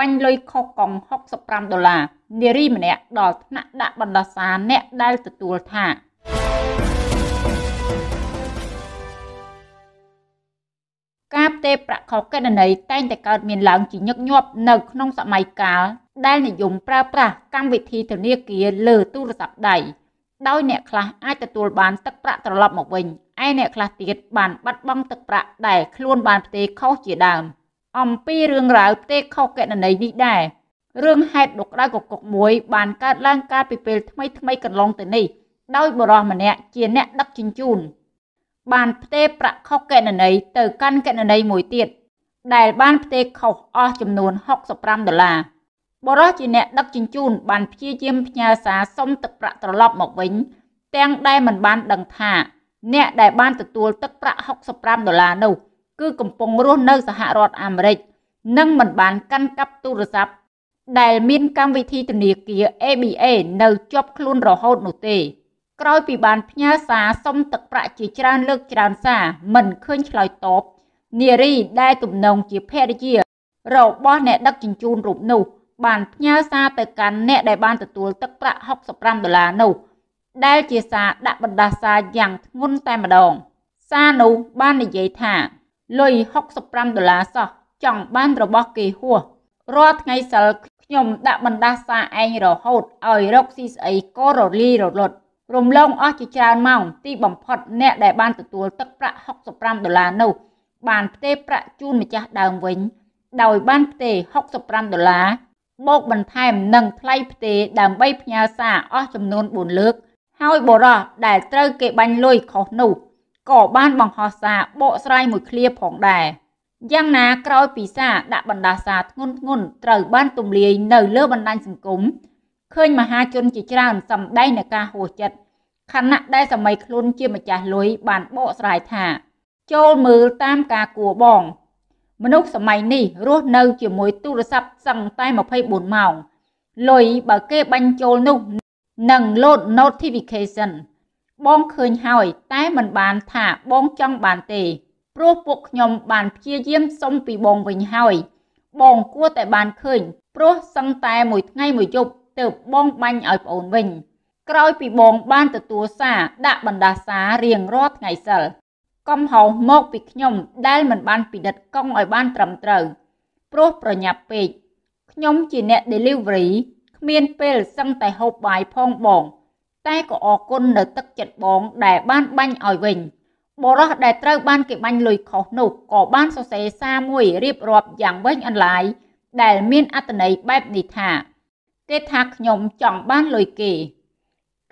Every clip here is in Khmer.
បាញ់លុយខុសកង់65ដុល្លារនារីម្នាក់ដល់ថ្នាក់ដាក់បណ្ដោះសារអ្នកដែលទទួលថាការផ្ទេរប្រាក់ខុសកណន័យតែងតែកើតមានឡើងជាញឹកញាប់នៅក្នុងសម័យកាលដែលនិយមប្រើប្រាស់កម្មវិធីធនាគារលើទូរស័ព្ទដៃដោយអ្នកខ្លះអាចទទួលបានទឹកប្រាក់ត្រឡប់មកវិញឯអ្នកខ្លះទៀតបានបាត់បង់ទឹកប្រាក់ដែលខ្លួនបានផ្ទេរខុសជាដើម។អំពីរឿងរ៉ាវផ្ទេខុសកណនីនេះដែររឿងហេតុដកដៅកកុកមួយបានកើតឡើងកាលពីពេលថ្មីថ្មីកន្លងទៅនេះដោយបរិសម្នាក់ជាអ្នកដឹកជញ្ជូនបានផ្ទេប្រាក់ខុសកណនីទៅកាន់កណនីមួយទៀតដែលបានផ្ទេខុសអស់ចំនួន65ដុល្លារបរិសជាអ្នកដឹកជញ្ជូនបានព្យាយាមផ្ញើសារសុំទឹកប្រាក់ត្រឡប់មកវិញ ទាំងដែលមិនបានដឹងថាអ្នកដែលបានទទួលទឹកប្រាក់65ដុល្លារនោះគឺកំពុងរស់នៅសហរដ្ឋអាមេរិកនិងមិនបានកាន់កាប់ទូរស័ព្ទដែលមានកម្មវិធីធនាគារ ABA នៅជាប់ខ្លួនរហូត នោះទេ ក្រោយពីបានផ្ញើសារសុំទឹកប្រាក់ជាច្រើនលើកច្រើនសារមិនឃើញឆ្លើយតបនារីដែលទំនងជាភរិយារបស់អ្នកដឹកជញ្ជូនរូបនោះ បានផ្ញើសារទៅកាន់អ្នកដែលបានទទួល ទឹកប្រាក់65ដុល្លារនោះ ដែលជាសារដាក់បណ្ដាសាយ៉ាងធ្ងន់តែម្ដង សារនោះបាននិយាយថាលុយ65ដុល្លារសោះចង់បានរបស់គេហួសរាល់ថ្ងៃសិលខ្ញុំ ដាក់បណ្ដាសាឯងរហូតឲ្យរកស៊ីស្អីក៏រលីរលត់រំលងអស់ជាច្រើនម៉ោង ទីបំផុតអ្នកដែលបានទទួលទឹកប្រាក់65ដុល្លារនោះ បានផ្ទេរប្រាក់ជូនម្ចាស់ដើមវិញ ដោយបានផ្ទេរ65ដុល្លារបូកបន្ថែមនឹងថ្លៃផ្ទេរដើម្បីផ្ញើសារអស់ចំនួន4លើកហើយបរោះដែលត្រូវគេបាញ់លុយខុសនោះក៏បានបង្ហោះសារបកស្រាយមួយឃ្លាផងដែរយ៉ាងណាក្រោយពីសារដាក់បណ្ដាសារធ្ងន់ធ្ងន់ត្រូវបានទម្លាយនៅលើបណ្ដាញសង្គមឃើញមហាជនជាច្រើនសម្ដែងនឹងការហួសចិត្តខណៈដែលសម័យខ្លួនជាម្ចាស់លុយបានបកស្រាយថាចូលមើលតាមការគួបងមនុស្សសម័យនេះរស់នៅជាមួយទូរស័ព្ទសឹងតែ24ម៉ោងលុយបើគេបាញ់ចូលនោះនឹងលោត notification បងឃើញហើយ តែមិនបានថាបងចង់បានទេ ព្រោះពួកខ្ញុំ បានព្យាយាមសុំពីបងវិញហើយបង គួរតែបានឃើញព្រោះសឹងតែមួយថ្ងៃមួយយប់ទើបបងបាញ់ឲ្យប្អូនវិញ ក្រោយពីបងបានទទួលសារដាក់បណ្ដាសាររៀងរាល់ថ្ងៃសិលកំហុសមកពីខ្ញុំ ដែលមិនបានពិនិត្យកង់ឲ្យបានត្រឹមត្រូវព្រោះប្រញាប់ពេកខ្ញុំជាអ្នក delivery គ្មានពេលសឹងតែហូបបាយផងបងតែក៏អរគុណនៅទឹកចិត្តបងដែលបានបាញ់ឲ្យវិញ បរោះដែលត្រូវបាន គេបាញ់លុយខុសនោះក៏បានសរសេរសារមួយរៀបរាប់យ៉ាងវែងអន្លាយដែលមានអត្ថន័យបែបនេះថា គេថាខ្ញុំចង់បានលុយគេ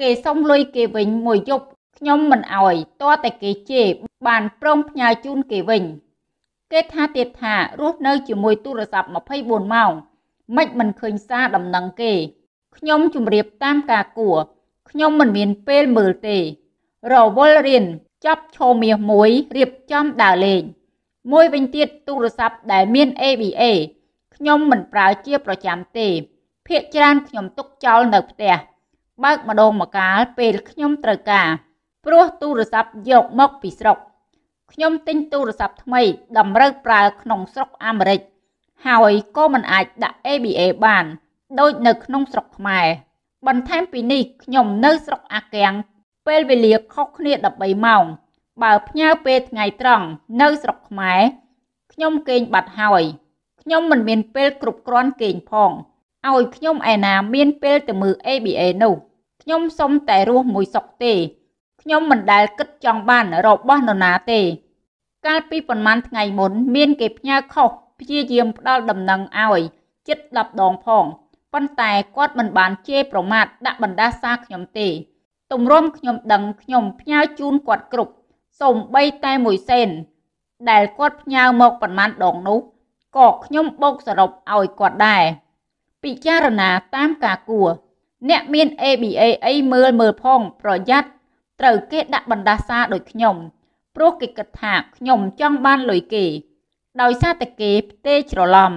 គេសុំលុយគេវិញមួយយប់ខ្ញុំមិនអោយតើតែគេជេរបានព្រមផ្ញើជូនគេវិញ គេថាទៀតថារស់នៅជាមួយទូរស័ព្ទ24ម៉ោងមិនមិនឃើញសារដំណឹងគេ ខ្ញុំជម្រាបតាមការគួរខ្ញុំមិនមានពេលមើលទេរវល់រៀនចប់ឈោមាសមួយរៀបចំដើរលេងមួយវិញទៀតទូរស័ព្ទដែលមាន ABA ខ្ញុំមិនប្រើជាប្រចាំទេភាកច្រើនខ្ញុំទុកចោលនៅផ្ទះបើកម្ដងម្កាលពេលខ្ញុំត្រូវការ ព្រោះទូរស័ព្ទយកមកពីស្រុកខ្ញុំទិញទូរស័ព្ទថ្មីតម្រូវប្រើក្នុងស្រុកអាមេរិកហើយក៏មិនអាចដាក់ ABA បានដូចនៅក្នុងស្រុកខ្មែរ។បន្ថែមពីនេះខ្ញុំនៅស្រុកអាកាំងពេលវេលាខុសគ្នា13ម៉ោងបើផ្ញើពេលថ្ងៃត្រង់នៅស្រុកខ្មែរខ្ញុំគេងបាត់ហើយខ្ញុំមិនមានពេលគ្រប់គ្រាន់គេងផងឲ្យខ្ញុំឯណាមានពេលទៅមើល ABA នោះខ្ញុំសុំតែរស់មួយសុកទេខ្ញុំមិនដែលគិតចង់បានរបស់នរណាទេកាលពីប៉ុន្មានថ្ងៃមុនមានគេផ្ញើខុសព្យាយាមផ្ដាល់ដំណឹងឲ្យចិត្ត10ដងផងប៉ុន្តែគាត់មិនបានជេរប្រមាថដាក់បណ្ដាសាខ្ញុំទេទម្រាំខ្ញុំដឹងខ្ញុំផ្ញើជូនគាត់គ្រប់សូម្បីតែមួយសេន ដែល គាត់ផ្ញើមកប្រមាណដងនោះក៏ខ្ញុំបូកសរុបឲ្យគាត់ដែរពិចារណាតាមការគួរអ្នកមាន ABA អីមើលមើលផងប្រយ័ត្នត្រូវគេដាក់បណ្ដាសាដូចខ្ញុំ ព្រោះគេគិតថាខ្ញុំចង់បានលុយគេ ដោយសារតែគេផ្ទេច្រឡំ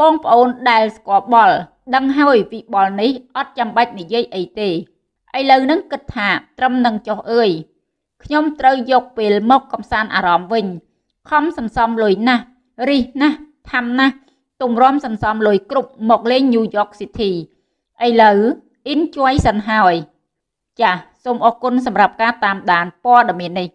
បងប្អូនដែលស្គាល់បល ដឹងហើយពីបលនេះអត់ចាំបាច់និយាយអីទេឥឡូវនឹងគិតថាត្រឹមនឹងចុះអើយខ្ញុំត្រូវយកពេលមកកំសាន្តអារម្មណ៍វិញខំសន្សំលុយណាស់រិះណាស់ថំណាស់ទំរំសន្សំលុយគ្រប់ មកលេង New York City ឥឡូវ enjoy សិនហើយ ចាសសូមអរគុណសម្រាប់ការតាមដានព័ត៌មាននេះ